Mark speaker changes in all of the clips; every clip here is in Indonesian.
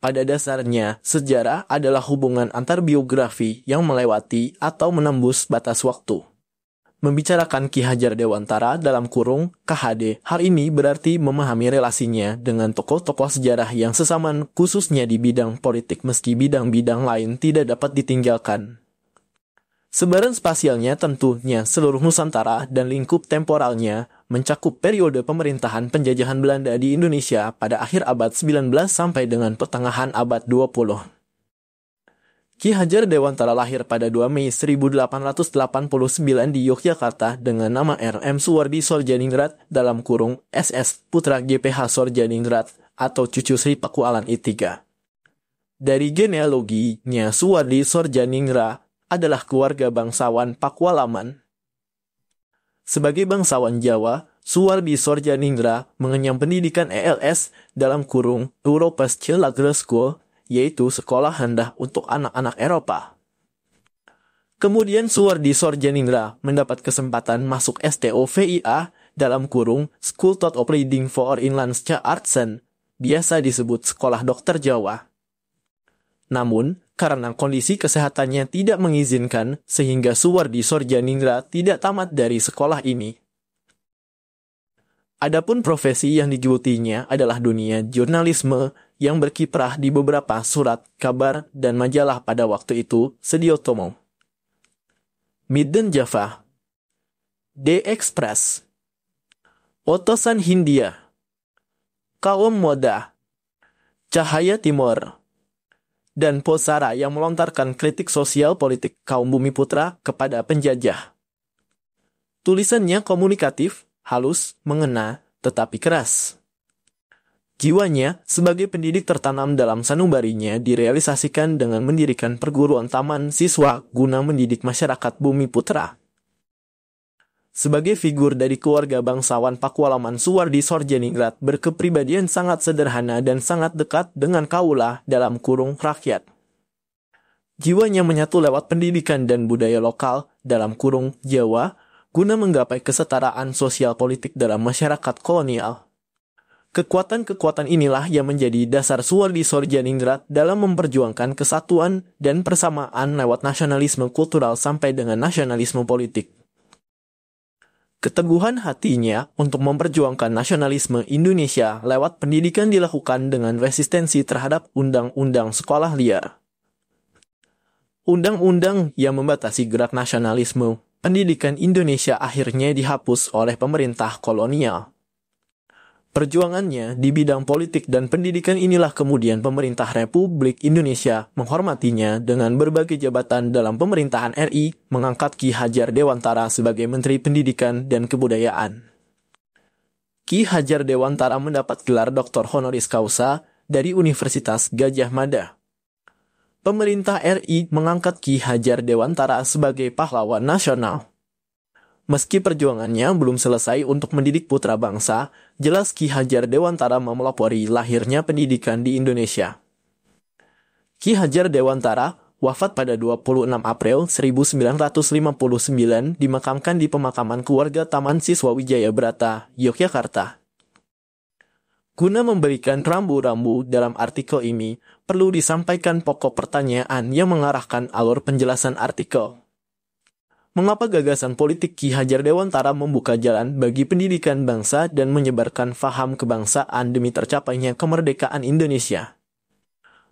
Speaker 1: Pada dasarnya, sejarah adalah hubungan antar biografi yang melewati atau menembus batas waktu. Membicarakan Ki Hajar Dewantara dalam kurung KHD, hal ini berarti memahami relasinya dengan tokoh-tokoh sejarah yang sesaman khususnya di bidang politik meski bidang-bidang lain tidak dapat ditinggalkan. Sebaran spasialnya tentunya seluruh Nusantara dan lingkup temporalnya mencakup periode pemerintahan penjajahan Belanda di Indonesia pada akhir abad 19 sampai dengan pertengahan abad 20. Ki Hajar Dewantara lahir pada 2 Mei 1889 di Yogyakarta dengan nama R.M. Suwardi Sorjaningrat dalam kurung SS Putra GPH Sorjaningrat atau cucu Sri Pakualan I3. Dari genealoginya Suwardi Sorjaningra adalah keluarga bangsawan Pakualaman sebagai bangsawan Jawa, Suwardi Sorjanindra mengenyam pendidikan ELS dalam kurung Europa's Lager School, yaitu sekolah rendah untuk anak-anak Eropa. Kemudian Suwardi Sorjanindra mendapat kesempatan masuk STO VIA dalam kurung School Taught of Reading for Inlandse Artsen, biasa disebut Sekolah Dokter Jawa. Namun, karena kondisi kesehatannya tidak mengizinkan sehingga Suwardi Sorjaningra tidak tamat dari sekolah ini. Adapun profesi yang digelutinya adalah dunia jurnalisme yang berkiprah di beberapa surat, kabar, dan majalah pada waktu itu, Tomo. Midden Java The Express Otosan Hindia Kaum Moda Cahaya Timur dan Posara yang melontarkan kritik sosial politik kaum bumi putra kepada penjajah. Tulisannya komunikatif, halus, mengena, tetapi keras. Jiwanya sebagai pendidik tertanam dalam sanubarinya direalisasikan dengan mendirikan perguruan taman siswa guna mendidik masyarakat bumi putra sebagai figur dari keluarga bangsawan Pakualaman Suwardi Sorjeningrat, berkepribadian sangat sederhana dan sangat dekat dengan kaula dalam kurung rakyat. Jiwanya menyatu lewat pendidikan dan budaya lokal dalam kurung Jawa, guna menggapai kesetaraan sosial politik dalam masyarakat kolonial. Kekuatan-kekuatan inilah yang menjadi dasar Suwardi Sorjaningrat dalam memperjuangkan kesatuan dan persamaan lewat nasionalisme kultural sampai dengan nasionalisme politik. Keteguhan hatinya untuk memperjuangkan nasionalisme Indonesia lewat pendidikan dilakukan dengan resistensi terhadap undang-undang sekolah liar. Undang-undang yang membatasi gerak nasionalisme pendidikan Indonesia akhirnya dihapus oleh pemerintah kolonial. Perjuangannya di bidang politik dan pendidikan inilah kemudian pemerintah Republik Indonesia menghormatinya dengan berbagai jabatan dalam pemerintahan RI mengangkat Ki Hajar Dewantara sebagai Menteri Pendidikan dan Kebudayaan. Ki Hajar Dewantara mendapat gelar Doktor Honoris Causa dari Universitas Gajah Mada. Pemerintah RI mengangkat Ki Hajar Dewantara sebagai pahlawan nasional. Meski perjuangannya belum selesai untuk mendidik putra bangsa, jelas Ki Hajar Dewantara memelopori lahirnya pendidikan di Indonesia. Ki Hajar Dewantara wafat pada 26 April 1959 dimakamkan di pemakaman keluarga Taman Siswa Wijaya Brata, Yogyakarta. Guna memberikan rambu-rambu dalam artikel ini, perlu disampaikan pokok pertanyaan yang mengarahkan alur penjelasan artikel mengapa gagasan politik Ki Hajar Dewantara membuka jalan bagi pendidikan bangsa dan menyebarkan faham kebangsaan demi tercapainya kemerdekaan Indonesia.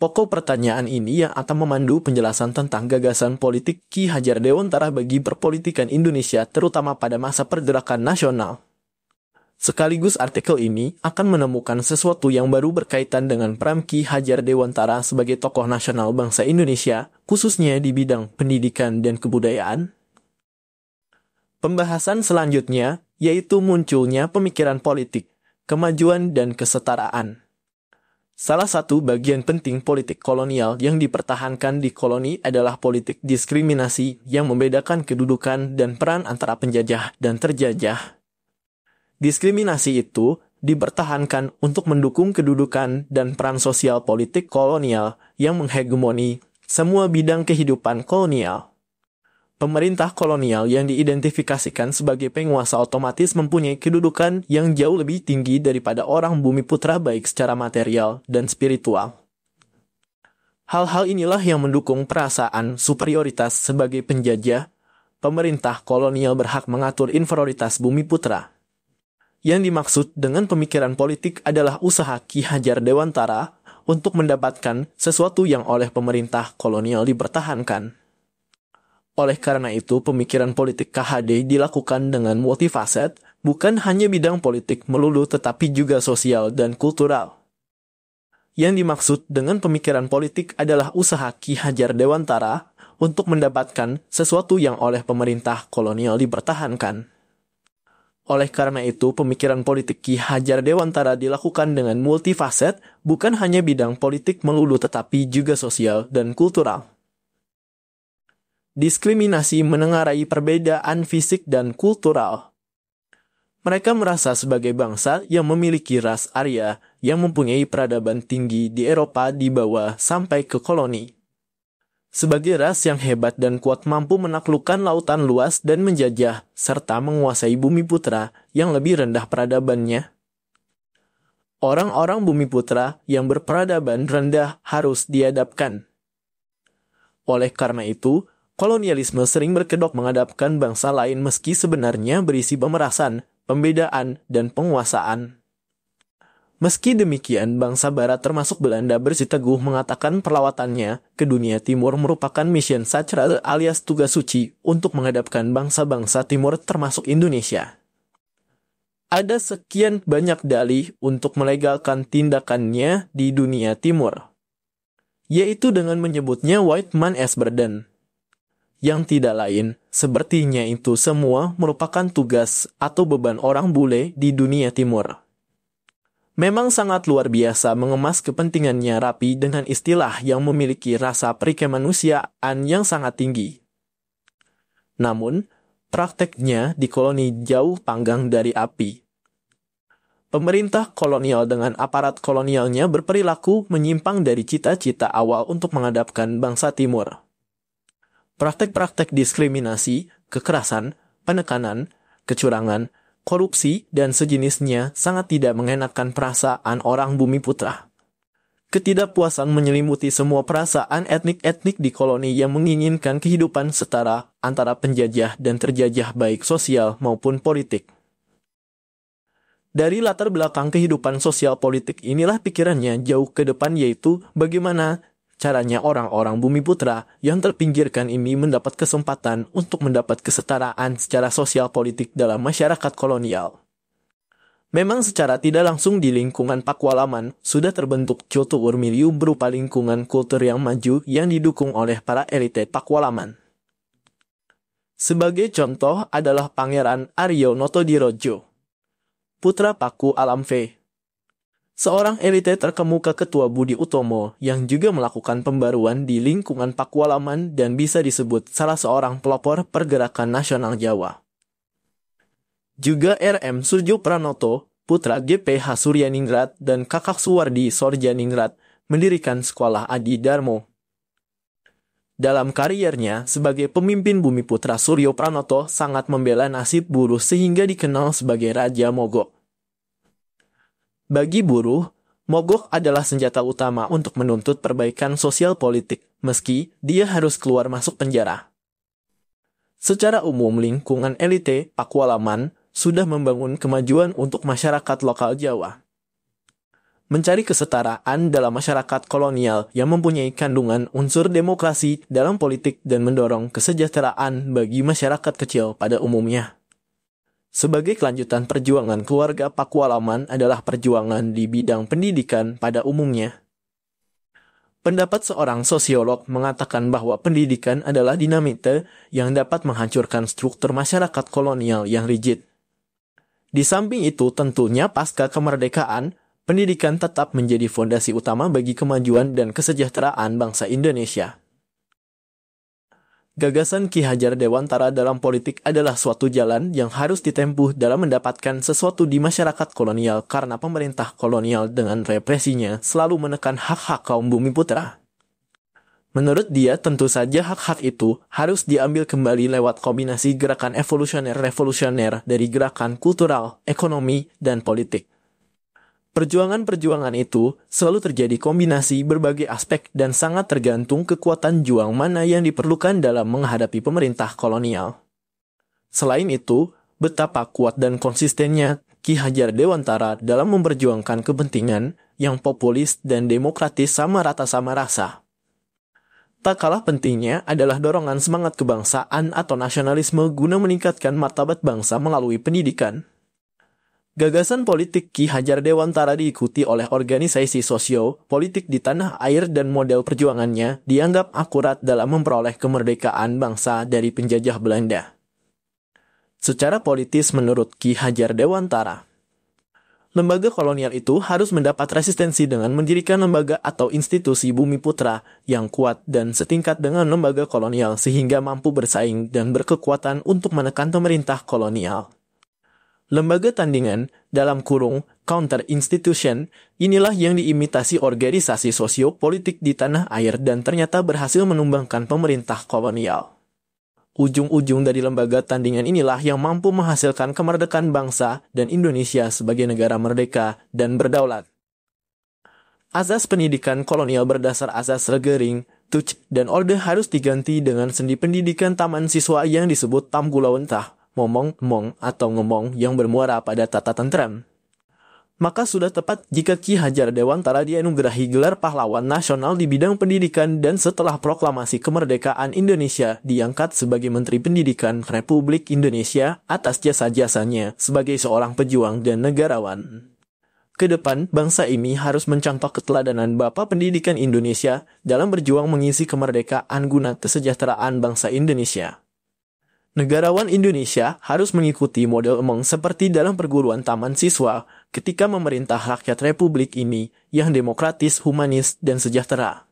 Speaker 1: Pokok pertanyaan ini yang akan memandu penjelasan tentang gagasan politik Ki Hajar Dewantara bagi perpolitikan Indonesia terutama pada masa pergerakan nasional. Sekaligus artikel ini akan menemukan sesuatu yang baru berkaitan dengan peran Ki Hajar Dewantara sebagai tokoh nasional bangsa Indonesia, khususnya di bidang pendidikan dan kebudayaan, Pembahasan selanjutnya yaitu munculnya pemikiran politik, kemajuan dan kesetaraan. Salah satu bagian penting politik kolonial yang dipertahankan di koloni adalah politik diskriminasi yang membedakan kedudukan dan peran antara penjajah dan terjajah. Diskriminasi itu dipertahankan untuk mendukung kedudukan dan peran sosial politik kolonial yang menghegemoni semua bidang kehidupan kolonial. Pemerintah kolonial yang diidentifikasikan sebagai penguasa otomatis mempunyai kedudukan yang jauh lebih tinggi daripada orang bumi putra baik secara material dan spiritual. Hal-hal inilah yang mendukung perasaan superioritas sebagai penjajah. Pemerintah kolonial berhak mengatur inferioritas bumi putra. Yang dimaksud dengan pemikiran politik adalah usaha Ki Hajar Dewantara untuk mendapatkan sesuatu yang oleh pemerintah kolonial dipertahankan. Oleh karena itu, pemikiran politik KHD dilakukan dengan multifaset, bukan hanya bidang politik melulu tetapi juga sosial dan kultural. Yang dimaksud dengan pemikiran politik adalah usaha Ki Hajar Dewantara untuk mendapatkan sesuatu yang oleh pemerintah kolonial dipertahankan. Oleh karena itu, pemikiran politik Ki Hajar Dewantara dilakukan dengan multifaset, bukan hanya bidang politik melulu tetapi juga sosial dan kultural diskriminasi menengarai perbedaan fisik dan kultural. Mereka merasa sebagai bangsa yang memiliki ras Arya yang mempunyai peradaban tinggi di Eropa di bawah sampai ke koloni. Sebagai ras yang hebat dan kuat mampu menaklukkan lautan luas dan menjajah, serta menguasai bumi putra yang lebih rendah peradabannya. Orang-orang bumi putra yang berperadaban rendah harus diadapkan. Oleh karena itu, kolonialisme sering berkedok menghadapkan bangsa lain meski sebenarnya berisi pemerasan, pembedaan, dan penguasaan. Meski demikian, bangsa barat termasuk Belanda bersiteguh mengatakan perlawatannya ke dunia timur merupakan mission sacral alias tugas suci untuk menghadapkan bangsa-bangsa timur termasuk Indonesia. Ada sekian banyak dalih untuk melegalkan tindakannya di dunia timur, yaitu dengan menyebutnya white man as burden, yang tidak lain, sepertinya itu semua merupakan tugas atau beban orang bule di dunia timur. Memang sangat luar biasa mengemas kepentingannya rapi dengan istilah yang memiliki rasa perikemanusiaan yang sangat tinggi. Namun, prakteknya di koloni jauh panggang dari api. Pemerintah kolonial dengan aparat kolonialnya berperilaku menyimpang dari cita-cita awal untuk menghadapkan bangsa timur praktek-praktek diskriminasi, kekerasan, penekanan, kecurangan, korupsi, dan sejenisnya sangat tidak mengenakan perasaan orang bumi putra. Ketidakpuasan menyelimuti semua perasaan etnik-etnik di koloni yang menginginkan kehidupan setara antara penjajah dan terjajah baik sosial maupun politik. Dari latar belakang kehidupan sosial politik inilah pikirannya jauh ke depan yaitu bagaimana caranya orang-orang bumi putra yang terpinggirkan ini mendapat kesempatan untuk mendapat kesetaraan secara sosial politik dalam masyarakat kolonial. Memang secara tidak langsung di lingkungan Pakualaman sudah terbentuk cultur Urmiliu berupa lingkungan kultur yang maju yang didukung oleh para elite Pakualaman. Sebagai contoh adalah Pangeran Aryo Noto Dirojo, putra Paku Alam Alamve seorang elite terkemuka ketua Budi Utomo yang juga melakukan pembaruan di lingkungan Pakualaman dan bisa disebut salah seorang pelopor pergerakan nasional Jawa. Juga RM Surjo Pranoto, putra GPH Suryaningrat dan kakak Suwardi Sorjaningrat mendirikan sekolah Adi Darmo. Dalam karirnya sebagai pemimpin Bumi Putra Suryo Pranoto sangat membela nasib buruh sehingga dikenal sebagai Raja Mogok. Bagi buruh, mogok adalah senjata utama untuk menuntut perbaikan sosial politik, meski dia harus keluar masuk penjara. Secara umum, lingkungan elite Pakualaman sudah membangun kemajuan untuk masyarakat lokal Jawa. Mencari kesetaraan dalam masyarakat kolonial yang mempunyai kandungan unsur demokrasi dalam politik dan mendorong kesejahteraan bagi masyarakat kecil pada umumnya. Sebagai kelanjutan perjuangan keluarga Pakualaman adalah perjuangan di bidang pendidikan pada umumnya. Pendapat seorang sosiolog mengatakan bahwa pendidikan adalah dinamite yang dapat menghancurkan struktur masyarakat kolonial yang rigid. Di samping itu, tentunya pasca kemerdekaan, pendidikan tetap menjadi fondasi utama bagi kemajuan dan kesejahteraan bangsa Indonesia. Gagasan Ki Hajar Dewantara dalam politik adalah suatu jalan yang harus ditempuh dalam mendapatkan sesuatu di masyarakat kolonial karena pemerintah kolonial dengan represinya selalu menekan hak-hak kaum bumi putra. Menurut dia, tentu saja hak-hak itu harus diambil kembali lewat kombinasi gerakan evolusioner-revolusioner dari gerakan kultural, ekonomi, dan politik. Perjuangan-perjuangan itu selalu terjadi kombinasi berbagai aspek dan sangat tergantung kekuatan juang mana yang diperlukan dalam menghadapi pemerintah kolonial. Selain itu, betapa kuat dan konsistennya Ki Hajar Dewantara dalam memperjuangkan kepentingan yang populis dan demokratis sama rata sama rasa. Tak kalah pentingnya adalah dorongan semangat kebangsaan atau nasionalisme guna meningkatkan martabat bangsa melalui pendidikan. Gagasan politik Ki Hajar Dewantara diikuti oleh organisasi sosio-politik di tanah air dan model perjuangannya dianggap akurat dalam memperoleh kemerdekaan bangsa dari penjajah Belanda. Secara politis menurut Ki Hajar Dewantara, lembaga kolonial itu harus mendapat resistensi dengan mendirikan lembaga atau institusi bumi putra yang kuat dan setingkat dengan lembaga kolonial sehingga mampu bersaing dan berkekuatan untuk menekan pemerintah kolonial. Lembaga tandingan dalam kurung counter institution inilah yang diimitasi organisasi sosiopolitik di tanah air dan ternyata berhasil menumbangkan pemerintah kolonial. Ujung-ujung dari lembaga tandingan inilah yang mampu menghasilkan kemerdekaan bangsa dan Indonesia sebagai negara merdeka dan berdaulat. Azas pendidikan kolonial berdasar azas Regering, Tuch, dan order harus diganti dengan sendi pendidikan taman siswa yang disebut Tamgulawentah ngomong mong atau ngomong yang bermuara pada tata tentrem. Maka sudah tepat jika Ki Hajar Dewantara dianugerahi gelar pahlawan nasional di bidang pendidikan dan setelah proklamasi kemerdekaan Indonesia diangkat sebagai Menteri Pendidikan Republik Indonesia atas jasa-jasanya sebagai seorang pejuang dan negarawan. Kedepan, bangsa ini harus mencontoh keteladanan Bapak Pendidikan Indonesia dalam berjuang mengisi kemerdekaan guna kesejahteraan bangsa Indonesia. Negarawan Indonesia harus mengikuti model emong seperti dalam perguruan taman siswa ketika memerintah rakyat republik ini yang demokratis, humanis, dan sejahtera.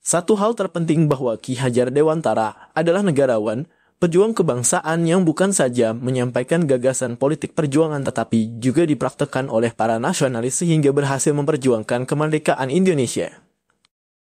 Speaker 1: Satu hal terpenting bahwa Ki Hajar Dewantara adalah negarawan, pejuang kebangsaan yang bukan saja menyampaikan gagasan politik perjuangan tetapi juga dipraktekkan oleh para nasionalis sehingga berhasil memperjuangkan kemerdekaan Indonesia.